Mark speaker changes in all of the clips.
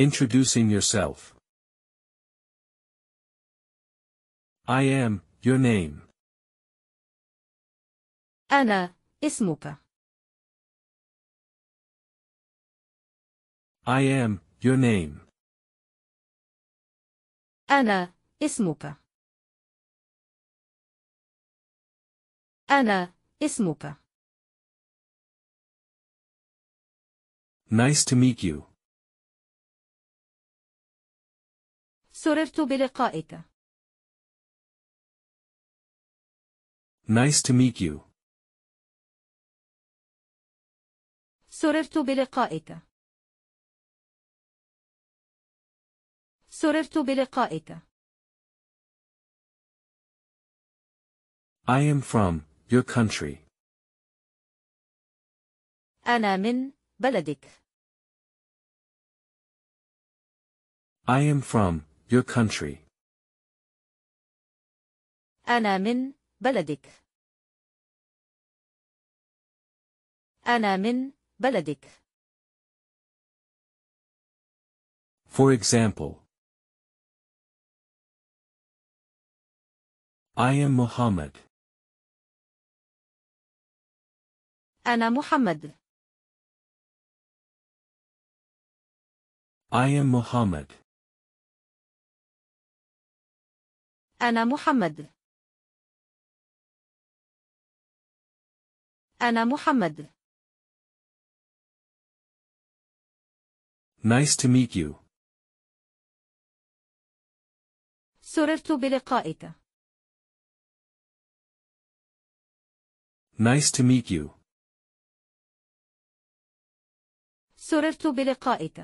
Speaker 1: Introducing yourself. I am, your name. أنا اسمك. I am, your name. أنا اسمك. أنا اسمك. Nice to meet you. سررت بلقائك. Nice to meet you. سررت بلقائك. سررت بلقائك. I am from your country. أنا من بلدك. I am from Your country. أنا من بلدك. أنا من بلدك. For example, I am Muhammad. أنا محمد. I am Muhammad. أنا محمد أنا محمد Nice to meet you. سررت بلقائك. Nice to meet you. سررت بلقائك.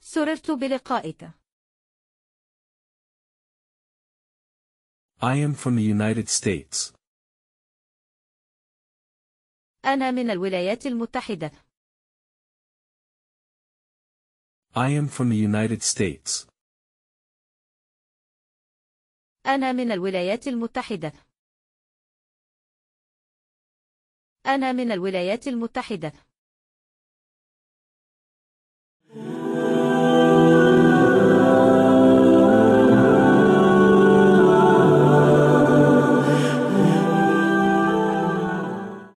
Speaker 1: سررت بلقائك. I am from the United States. أنا من الولايات المتحدة. I am from the United States. أنا من الولايات المتحدة. أنا من الولايات المتحدة.